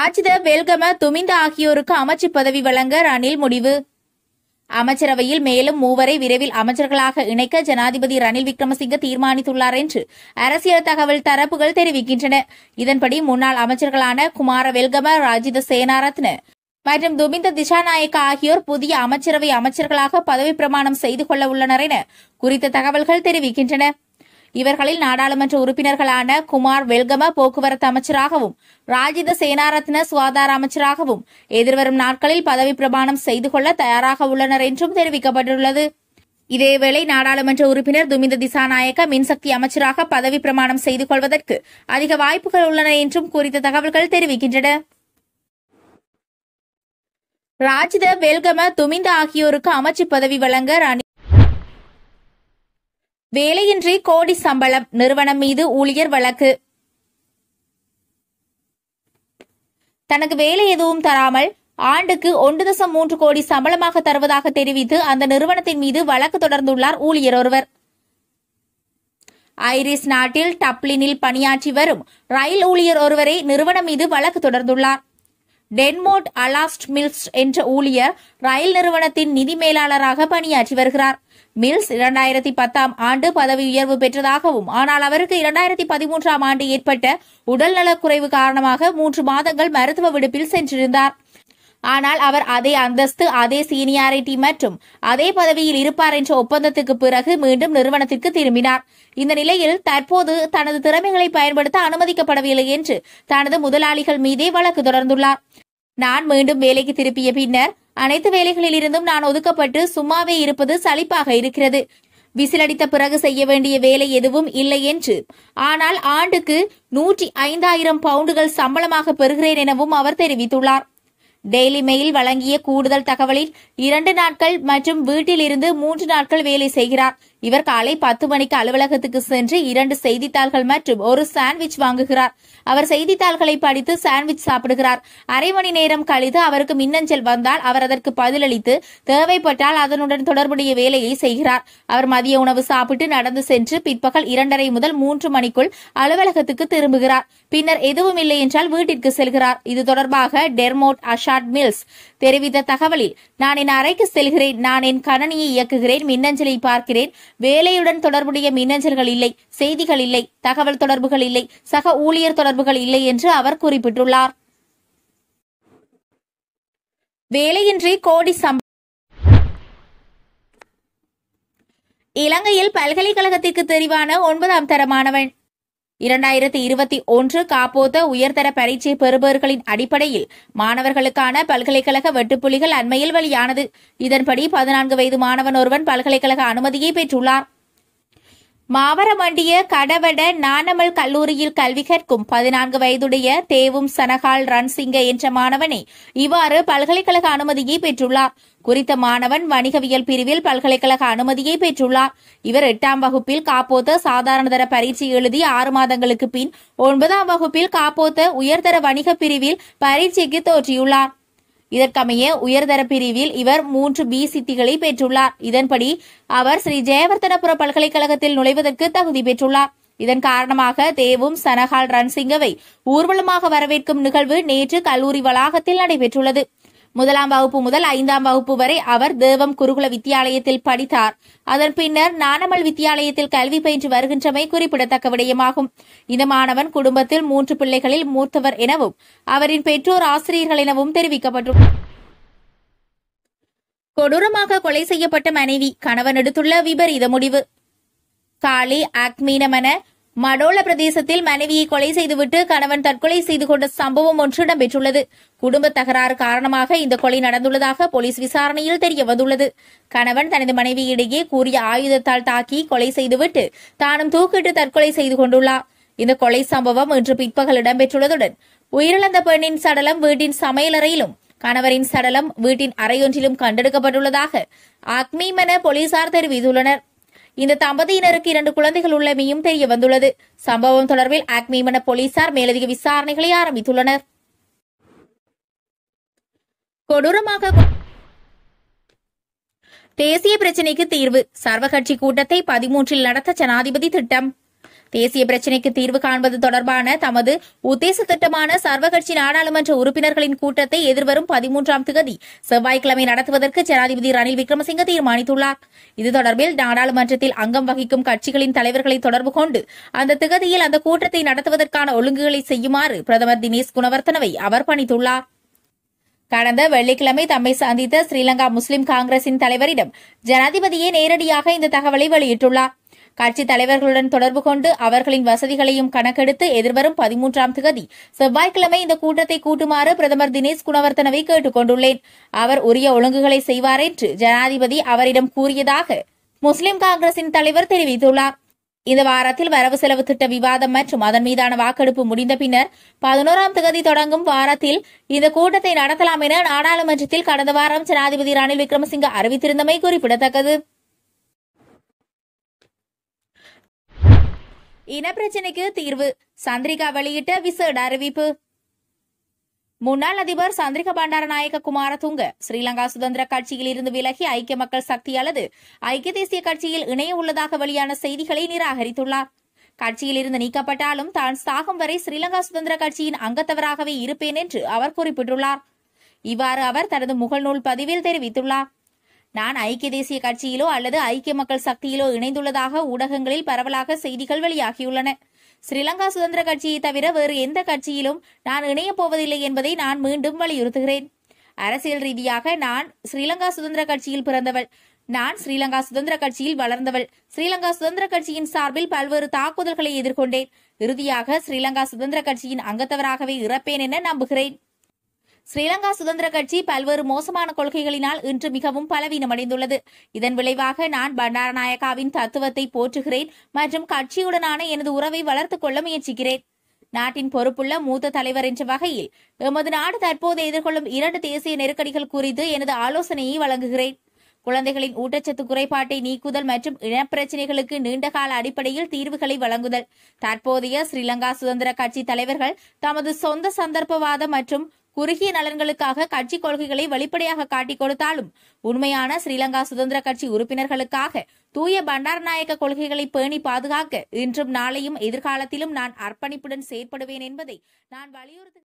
ராஜித வேல்கம துமிந்த ஆகியோருக்கு அமைச்சு பதவி வழங்க ரணில் முடிவு அமைச்சரவையில் மேலும் மூவரை விரைவில் அமைச்சர்களாக இணைக்க ஜனாதிபதி ரணில் விக்ரமசிங்க தீர்மானித்துள்ளார் என்று அரசியல் தகவல் தரப்புகள் தெரிவிக்கின்றன இதன்படி முன்னாள் அமைச்சர்களான குமார வெல்கம ராஜித சேனாரத்ன மற்றும் துமிந்த திசாநாயக்க ஆகியோர் புதிய அமைச்சரவை அமைச்சர்களாக பதவி பிரமாணம் செய்து கொள்ள உள்ளனர் என குறித்த தகவல்கள் தெரிவிக்கின்றன இவர்களில் நாடாளுமன்ற உறுப்பினர்களான குமார் வெல்கம போக்குவரத்து அமைச்சராகவும் ராஜித சேனாரத்ன சுகாதார அமைச்சராகவும் எதிர்வரும் நாட்களில் பதவி பிரமாணம் செய்து கொள்ள தயாராக உள்ளனர் என்றும் தெரிவிக்கப்பட்டுள்ளது இதேவேளை நாடாளுமன்ற உறுப்பினர் துமிந்த திசாநாயக்க மின்சக்தி அமைச்சராக பதவி பிரமாணம் செய்து கொள்வதற்கு அதிக வாய்ப்புகள் உள்ளன என்றும் குறித்த தகவல்கள் தெரிவிக்கின்றன ராஜித வெல்கம துமிந்த ஆகியோருக்கு அமைச்சு பதவி வழங்க வேலையின்றி கோடி சம்பளம் நிறுவனம் மீது ஊழியர் வழக்கு தனக்கு வேலை எதுவும் தராமல் ஆண்டுக்கு ஒன்று தசம் மூன்று கோடி சம்பளமாக தருவதாக தெரிவித்து அந்த நிறுவனத்தின் மீது வழக்கு தொடர்ந்துள்ளார் ஊழியர் ஒருவர் ஐரிஸ் நாட்டில் டப்ளினில் பணியாற்றி வரும் ரயில் ஊழியர் ஒருவரை நிறுவனம் மீது வழக்கு தொடர்ந்துள்ளார் டென்மோட் அலாஸ்ட் மில்ஸ் என்ற ஊழியர் ரயில் நிறுவனத்தின் நிதி மேலாளராக பணியாற்றி வருகிறார் மில்ஸ் இரண்டாயிரத்தி பத்தாம் ஆண்டு பதவி உயர்வு பெற்றதாகவும் ஆனால் அவருக்கு இரண்டாயிரத்தி பதிமூன்றாம் ஆண்டு ஏற்பட்ட உடல்நலக்குறைவு காரணமாக மூன்று மாதங்கள் மருத்துவ விடுப்பில் சென்றிருந்தார் ஆனால் அவர் அதே அந்தஸ்து அதே சீனியாரிட்டி மற்றும் அதே பதவியில் இருப்பார் என்ற ஒப்பந்தத்துக்கு பிறகு மீண்டும் நிறுவனத்திற்கு திரும்பினார் இந்த நிலையில் தற்போது தனது திறமைகளை பயன்படுத்த அனுமதிக்கப்படவில்லை என்று தனது முதலாளிகள் மீதே வழக்கு தொடர்ந்துள்ளார் நான் மீண்டும் வேலைக்கு திருப்பிய பின்னர் அனைத்து வேலைகளிலிருந்தும் நான் ஒதுக்கப்பட்டு சும்மாவே இருப்பது சலிப்பாக இருக்கிறது விசிலடித்த பிறகு செய்ய வேண்டிய வேலை எதுவும் இல்லை என்று ஆனால் ஆண்டுக்கு நூற்றி ஐந்தாயிரம் பவுண்டுகள் சம்பளமாக பெறுகிறேன் எனவும் அவர் தெரிவித்துள்ளார் டெய்லி மெயில் வழங்கிய கூடுதல் தகவலில் இரண்டு நாட்கள் மற்றும் வீட்டில் இருந்து மூன்று நாட்கள் வேலை செய்கிறார் இவர் காலை பத்து மணிக்கு அலுவலகத்துக்கு சென்று இரண்டு செய்தித்தாள்கள் மற்றும் ஒரு சாண்ட்விச் வாங்குகிறார் அவர் செய்தித்தாள்களை படித்து சாண்ட்விச் சாப்பிடுகிறார் அரை மணி நேரம் கழித்து அவருக்கு மின்னஞ்சல் வந்தால் அவர் அதற்கு பதிலளித்து தேவைப்பட்டால் அதனுடன் தொடர்புடைய வேலையை செய்கிறார் அவர் மதிய உணவு சாப்பிட்டு நடந்து சென்று பிற்பகல் இரண்டரை முதல் மூன்று மணிக்குள் அலுவலகத்துக்கு திரும்புகிறார் பின்னர் எதுவும் இல்லை என்றால் வீட்டிற்கு செல்கிறார் இது தொடர்பாக டெர்மோட் அஷாட் மில்ஸ் தெரிவித்த தகவலில் நான் என் அறைக்கு செல்கிறேன் நான் என் கணனியை இயக்குகிறேன் மின்னஞ்சலை பார்க்கிறேன் வேலையுடன் தொடர்புடைய மின்னஞ்சல்கள் இல்லை செய்திகள் இல்லை தகவல் தொடர்புகள் இல்லை சக ஊழியர் தொடர்புகள் இல்லை என்று அவர் குறிப்பிட்டுள்ளார் வேலையின்றி கோடி சம்பளம் இலங்கையில் பல்கலைக்கழகத்திற்கு தெரிவான ஒன்பதாம் தர மாணவன் இரண்டாயிரத்தி இருபத்தி ஒன்று காப்போத்த உயர்தர பரீட்சை பெறுபவர்களின் அடிப்படையில் மாணவர்களுக்கான பல்கலைக்கழக வெட்டுப்புலிகள் அண்மையில் வெளியானது இதன்படி பதினான்கு வயது மாணவன் ஒருவன் பல்கலைக்கழக அனுமதியை பெற்றுள்ளார் மாவரமண்டிய கடவட நானமல் கல்லூரியில் கல்வி கற்கும் பதினான்கு வயதுடைய தேவும் சனகால் ரன்சிங்க என்ற மாணவனே இவ்வாறு பல்கலைக்கழக அனுமதியை பெற்றுள்ளார் குறித்த மாணவன் வணிகவியல் பிரிவில் பல்கலைக்கழக அனுமதியை பெற்றுள்ளார் இவர் எட்டாம் வகுப்பில் காப்போத்த சாதாரணதர பரீட்சை எழுதி ஆறு மாதங்களுக்கு பின் ஒன்பதாம் வகுப்பில் காப்போத்த உயர்தர வணிக பிரிவில் பரீட்சைக்கு தோற்றியுள்ளார் இதற்கமைய உயர்தர பிரிவில் இவர் மூன்று பி சித்திகளை பெற்றுள்ளார் இதன்படி அவர் ஸ்ரீ ஜெயவர்தனபுர பல்கலைக்கழகத்தில் நுழைவதற்கு தகுதி பெற்றுள்ளார் இதன் காரணமாக தேவும் சனஹால் ரன்சிங்கவை ஊர்வலமாக வரவேற்கும் நிகழ்வு நேற்று கல்லூரி வளாகத்தில் நடைபெற்றுள்ளது முதலாம் வகுப்பு முதல் ஐந்தாம் வகுப்பு வரை அவர் தேவம் குருகுல வித்தியாலயத்தில் படித்தார் அதன் பின்னர் நானமல் வித்தியாலயத்தில் கல்வி பயின்று வருகின்றமை குறிப்பிடத்தக்க விடயமாகும் இந்த மாணவன் குடும்பத்தில் மூன்று பிள்ளைகளில் மூத்தவர் எனவும் அவரின் பெற்றோர் ஆசிரியர்கள் எனவும் தெரிவிக்கப்பட்டுள்ளது கொடூரமாக கொலை செய்யப்பட்ட மனைவி கணவன் எடுத்துள்ள விபரீத முடிவு காளி ஆக்மீனமென மடோல பிரதேசத்தில் மனைவியை கொலை செய்துவிட்டு கணவன் தற்கொலை செய்து கொண்ட சம்பவம் ஒன்று இடம்பெற்றுள்ளது குடும்ப தகராறு காரணமாக இந்த கொலை நடந்துள்ளதாக போலீஸ் விசாரணையில் தெரியவந்துள்ளது கணவன் தனது மனைவியிடையே கூறிய ஆயுதத்தால் தாக்கி கொலை செய்துவிட்டு தானும் தூக்கிட்டு தற்கொலை செய்து கொண்டுள்ளார் இந்த கொலை சம்பவம் இன்று பிற்பகல் இடம்பெற்றுள்ளதுடன் உயிரிழந்த பெண்ணின் சடலம் வீட்டின் சமையலறையிலும் கணவரின் சடலம் வீட்டின் அறையொன்றிலும் கண்டெடுக்கப்பட்டுள்ளதாக அக்மீமென போலீசார் தெரிவித்துள்ளனா் இந்த தம்பதியினருக்கு இரண்டு குழந்தைகள் உள்ளமையும் தெரிய வந்துள்ளது சம்பவம் தொடர்பில் அக்மீமன போலீசார் மேலதிக விசாரணைகளை ஆரம்பித்துள்ளனர் கொடூரமாக தேசிய பிரச்சினைக்கு தீர்வு சர்வகட்சி கூட்டத்தை பதிமூன்றில் நடத்த ஜனாதிபதி திட்டம் தேசிய பிரச்சினைக்கு தீர்வு காண்பது தொடர்பான தமது உத்தேச திட்டமான சர்வகட்சி நாடாளுமன்ற உறுப்பினர்களின் கூட்டத்தை எதிர்வரும் பதிமூன்றாம் திகதி செவ்வாய்க்கிழமை நடத்துவதற்கு ஜனாதிபதி ரணில் விக்ரமசிங்க தீர்மானித்துள்ளார் இது தொடர்பில் நாடாளுமன்றத்தில் அங்கம் வகிக்கும் கட்சிகளின் தலைவர்களை தொடர்பு கொண்டு அந்த திகதியில் அந்த கூட்டத்தை நடத்துவதற்கான ஒழுங்குகளை செய்யுமாறு பிரதமர் தினேஷ் குணவர்த்தனவை அவர் பணித்துள்ளார் கடந்த வெள்ளிக்கிழமை தம்மை சந்தித்த ஸ்ரீலங்கா முஸ்லிம் காங்கிரசின் தலைவரிடம் ஜனாதிபதியே நேரடியாக இந்த தகவலை வெளியிட்டுள்ளார் கட்சி தலைவர்களுடன் தொடர்பு கொண்டு அவர்களின் வசதிகளையும் கணக்கெடுத்து எதிர்வரும் பதிமூன்றாம் திகதி செவ்வாய்க்கிழமை இந்த கூட்டத்தை கூட்டுமாறு பிரதமர் தினேஷ் குணவர்த்தனவை கேட்டுக் கொண்டுள்ளேன் அவர் உரிய ஒழுங்குகளை செய்வார் என்று ஜனாதிபதி அவரிடம் கூறியதாக முஸ்லிம் காங்கிரசின் தலைவர் தெரிவித்துள்ளார் இந்த வாரத்தில் வரவு செலவு திட்ட விவாதம் மற்றும் அதன் மீதான வாக்கெடுப்பு முடிந்த பின்னர் பதினோராம் தேதி தொடங்கும் வாரத்தில் இந்த கூட்டத்தை நடத்தலாம் என நாடாளுமன்றத்தில் கடந்த வாரம் ஜனாதிபதி ரணில் விக்ரமசிங்க அறிவித்திருந்தமை குறிப்பிடத்தக்கது இனப்பிரச்சனைக்கு தீர்வு சந்திரிகா வெளியிட்ட விசேட அறிவிப்பு முன்னாள் அதிபர் சந்திரிக பண்டாரநாயக குமாரதுங்க ஸ்ரீலங்கா சுதந்திர கட்சியில் இருந்து விலகி ஐக்கிய மக்கள் சக்தி அல்லது ஐக்கிய தேசிய கட்சியில் இணைய உள்ளதாக வெளியான செய்திகளை நிராகரித்துள்ளார் கட்சியில் இருந்து நீக்கப்பட்டாலும் தான் சாகும் வரை ஸ்ரீலங்கா சுதந்திர கட்சியின் அங்கத்தவராகவே இருப்பேன் என்று அவர் குறிப்பிட்டுள்ளார் இவ்வாறு அவர் தனது முகநூல் பதிவில் தெரிவித்துள்ளார் நான் ஐக்கிய தேசிய கட்சியிலோ அல்லது ஐக்கிய மக்கள் சக்தியிலோ இணைந்துள்ளதாக ஊடகங்களில் பரவலாக செய்திகள் வெளியாகியுள்ளன ஸ்ரீலங்கா சுதந்திர கட்சியை தவிர வேறு எந்த கட்சியிலும் நான் இணையப் போவதில்லை என்பதை நான் மீண்டும் வலியுறுத்துகிறேன் அரசியல் ரீதியாக நான் ஸ்ரீலங்கா சுதந்திர கட்சியில் பிறந்தவள் நான் ஸ்ரீலங்கா சுதந்திர கட்சியில் வளர்ந்தவள் ஸ்ரீலங்கா சுதந்திர கட்சியின் சார்பில் பல்வேறு தாக்குதல்களை எதிர்கொண்டேன் இறுதியாக ஸ்ரீலங்கா சுதந்திர கட்சியின் அங்கத்தவராகவே இறப்பேன் என நம்புகிறேன் ஸ்ரீலங்கா சுதந்திர கட்சி பல்வேறு மோசமான கொள்கைகளினால் இன்று மிகவும் பலவீனமடைந்துள்ளது இதன் விளைவாக நான் பண்டாரநாயகாவின் தத்துவத்தை போற்றுகிறேன் மற்றும் கட்சியுடனான எனது உறவை வளர்த்துக் கொள்ள முயற்சிக்கிறேன் நாட்டின் பொறுப்புள்ள மூத்த தலைவர் என்ற வகையில் எமது நாடு தற்போது எதிர்கொள்ளும் இரண்டு தேசிய நெருக்கடிகள் குறித்து எனது ஆலோசனையை வழங்குகிறேன் குழந்தைகளின் ஊட்டச்சத்து குறைபாட்டை நீக்குதல் மற்றும் இனப்பிரச்சினைகளுக்கு நீண்டகால அடிப்படையில் தீர்வுகளை வழங்குதல் தற்போதைய ஸ்ரீலங்கா சுதந்திர கட்சி தலைவர்கள் தமது சொந்த சந்தர்ப்பவாத மற்றும் குறுகிய நலன்களுக்காக கட்சி கொள்கைகளை வெளிப்படையாக காட்டிக் கொடுத்தாலும் உண்மையான ஸ்ரீலங்கா சுதந்திர கட்சி உறுப்பினர்களுக்காக தூய பண்டாரநாயக்க கொள்கைகளை பேணி பாதுகாக்க இன்றும் நாளையும் எதிர்காலத்திலும் நான் அர்ப்பணிப்புடன் செயற்படுவேன் என்பதை நான் வலியுறுத்து